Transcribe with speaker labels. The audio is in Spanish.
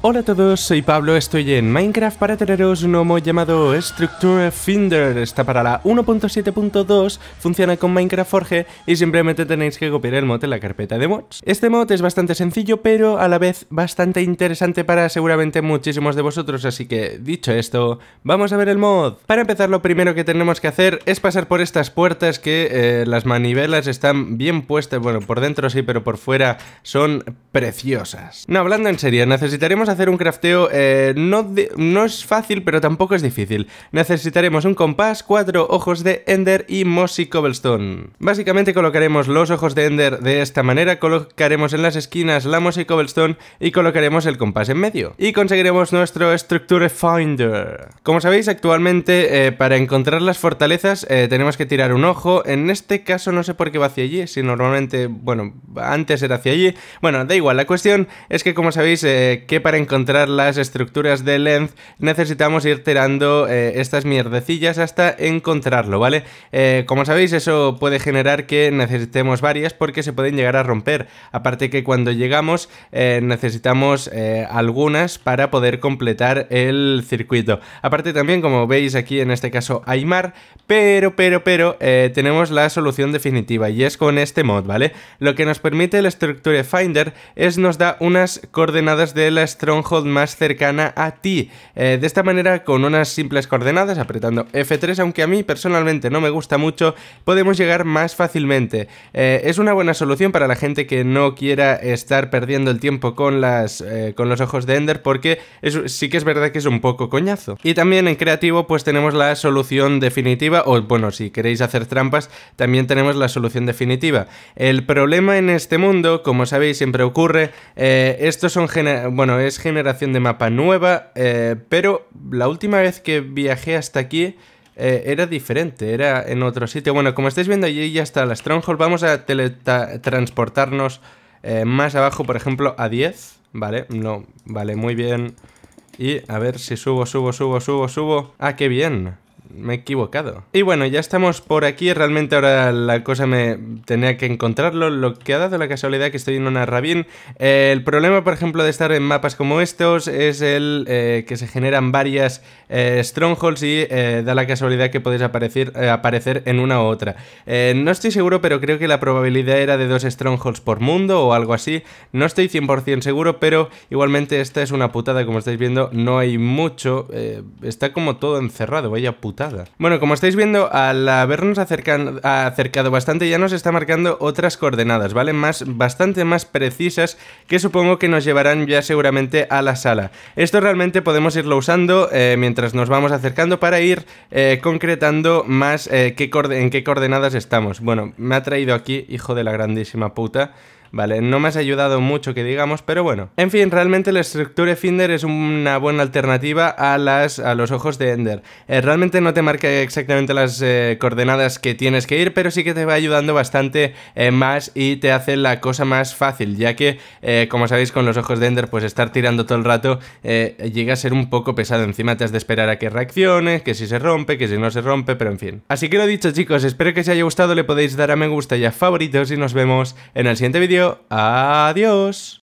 Speaker 1: Hola a todos, soy Pablo, estoy en Minecraft para traeros un mod llamado Structure Finder. Está para la 1.7.2, funciona con Minecraft Forge y simplemente tenéis que copiar el mod en la carpeta de mods. Este mod es bastante sencillo, pero a la vez bastante interesante para seguramente muchísimos de vosotros, así que dicho esto, vamos a ver el mod. Para empezar, lo primero que tenemos que hacer es pasar por estas puertas que eh, las manivelas están bien puestas, bueno, por dentro sí, pero por fuera son preciosas. No, hablando en serio, necesitaremos hacer un crafteo, eh, no, no es fácil, pero tampoco es difícil. Necesitaremos un compás, cuatro ojos de Ender y Mossy Cobblestone. Básicamente colocaremos los ojos de Ender de esta manera, colocaremos en las esquinas la Mossy Cobblestone y colocaremos el compás en medio. Y conseguiremos nuestro Structure Finder. Como sabéis, actualmente eh, para encontrar las fortalezas eh, tenemos que tirar un ojo. En este caso no sé por qué va hacia allí, si normalmente, bueno, antes era hacia allí. Bueno, da igual, la cuestión es que como sabéis, que para encontrar las estructuras de length necesitamos ir tirando eh, estas mierdecillas hasta encontrarlo, ¿vale? Eh, como sabéis, eso puede generar que necesitemos varias porque se pueden llegar a romper. Aparte que cuando llegamos eh, necesitamos algunas para poder completar el circuito. Aparte también, como veis aquí en este caso hay mar, pero, pero, pero, tenemos la solución definitiva y es con este mod, ¿vale? Lo que nos permite el Structure Finder es nos da unas coordenadas de la estructura un hot más cercana a ti. Eh, de esta manera, con unas simples coordenadas, apretando F3, aunque a mí personalmente no me gusta mucho, podemos llegar más fácilmente. Eh, es una buena solución para la gente que no quiera estar perdiendo el tiempo con, las, eh, con los ojos de Ender, porque sí que es verdad que es un poco coñazo. Y también en creativo, pues tenemos la solución definitiva, o bueno, si queréis hacer trampas, también tenemos la solución definitiva. El problema en este mundo, como sabéis, siempre ocurre, estos son, bueno, es generación de mapa nueva, eh, pero la última vez que viajé hasta aquí eh, era diferente, era en otro sitio. Bueno, como estáis viendo allí ya está la Stronghold, vamos a teletransportarnos eh, más abajo, por ejemplo, a 10, ¿vale? No, vale, muy bien. Y a ver si subo, subo, subo, subo, subo. Ah, qué bien me he equivocado. Y bueno, ya estamos por aquí. Realmente ahora la cosa me tenía que encontrarlo. Lo que ha dado la casualidad que estoy en una rabin. el problema, por ejemplo, de estar en mapas como estos es el eh, que se generan varias eh, strongholds y eh, da la casualidad que podéis aparecer, aparecer en una u otra. no estoy seguro, pero creo que la probabilidad era de dos strongholds por mundo o algo así. No estoy 100% seguro, pero igualmente esta es una putada, como estáis viendo. No hay mucho. está como todo encerrado, vaya putada bueno, como estáis viendo, al habernos acercado bastante ya nos está marcando otras coordenadas, ¿vale? Más, bastante más precisas que supongo que nos llevarán ya seguramente a la sala. Esto realmente podemos irlo usando eh, mientras nos vamos acercando para ir eh, concretando más eh, en qué coordenadas estamos. Bueno, me ha traído aquí, hijo de la grandísima puta... Vale, no me has ayudado mucho que digamos, pero bueno. En fin, realmente la Structure Finder es una buena alternativa a, las, a los ojos de Ender. Eh, realmente no te marca exactamente las eh, coordenadas que tienes que ir, pero sí que te va ayudando bastante eh, más y te hace la cosa más fácil, ya que, como sabéis, con los ojos de Ender, pues estar tirando todo el rato llega a ser un poco pesado. Encima te has de esperar a que reaccione, que si se rompe, que si no se rompe, pero en fin. Así que lo dicho, chicos, espero que os haya gustado, le podéis dar a me gusta y a favoritos y nos vemos en el siguiente vídeo. Adiós.